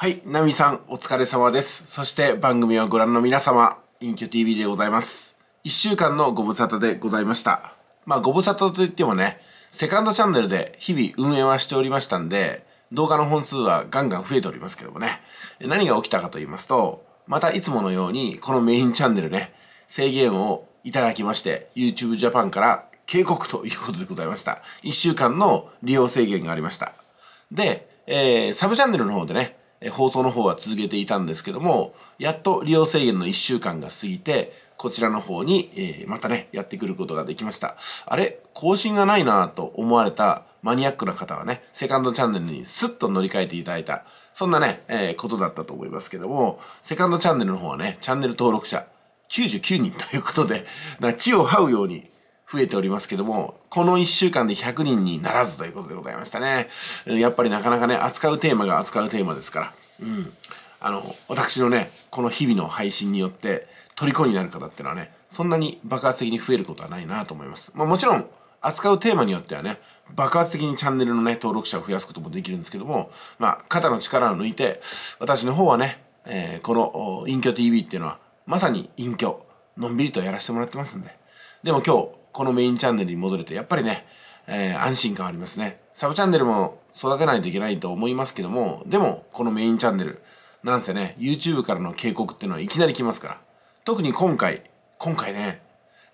はい、ナミさんお疲れ様です。そして番組をご覧の皆様、隠居 TV でございます。1週間のご無沙汰でございました。まあご無沙汰といってもね、セカンドチャンネルで日々運営はしておりましたんで、動画の本数はガンガン増えておりますけどもね。何が起きたかと言いますと、またいつものようにこのメインチャンネルね、制限をいただきまして、YouTube Japan から警告ということでございました。1週間の利用制限がありました。で、えー、サブチャンネルの方でね、放送の方は続けていたんですけども、やっと利用制限の1週間が過ぎて、こちらの方に、えー、またね、やってくることができました。あれ更新がないなぁと思われたマニアックな方はね、セカンドチャンネルにスッと乗り換えていただいた、そんなね、えー、ことだったと思いますけども、セカンドチャンネルの方はね、チャンネル登録者99人ということで、な地を這うように増えておりますけども、この1週間で100人にならずということでございましたね。やっぱりなかなかね、扱うテーマが扱うテーマですから、うん。あの、私のね、この日々の配信によって、虜になる方ってのはね、そんなに爆発的に増えることはないなと思います。まあ、もちろん、扱うテーマによってはね、爆発的にチャンネルのね、登録者を増やすこともできるんですけども、まあ、肩の力を抜いて、私の方はね、えー、この、隠居 TV っていうのは、まさに隠居、のんびりとやらせてもらってますんで。でも今日、このメインチャンネルに戻れて、やっぱりね、えー、安心感ありますね。サブチャンネルも育てないといけないと思いますけども、でも、このメインチャンネル、なんせね、YouTube からの警告っていうのはいきなり来ますから。特に今回、今回ね、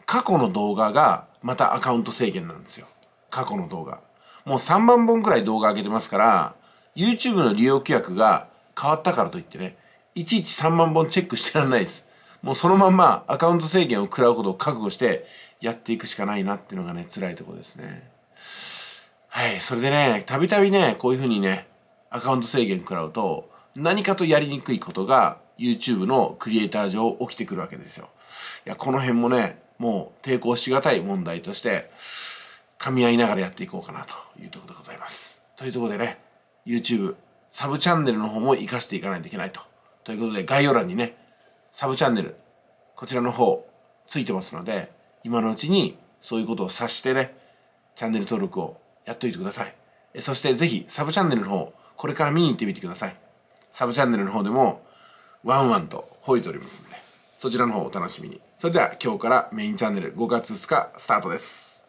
過去の動画がまたアカウント制限なんですよ。過去の動画。もう3万本くらい動画上げてますから、YouTube の利用規約が変わったからといってね、いちいち3万本チェックしてらんないです。もうそのまんまアカウント制限を食らうことを覚悟してやっていくしかないなっていうのがね、辛いところですね。はい、それでね、たびたびね、こういうふうにね、アカウント制限食らうと、何かとやりにくいことが YouTube のクリエイター上起きてくるわけですよ。いや、この辺もね、もう抵抗しがたい問題として、噛み合いながらやっていこうかなというところでございます。というところでね、YouTube、サブチャンネルの方も活かしていかないといけないと。ということで、概要欄にね、サブチャンネル、こちらの方ついてますので今のうちにそういうことを察してねチャンネル登録をやっといてくださいそしてぜひサブチャンネルの方これから見に行ってみてくださいサブチャンネルの方でもワンワンと吠えておりますんでそちらの方お楽しみにそれでは今日からメインチャンネル5月2日スタートです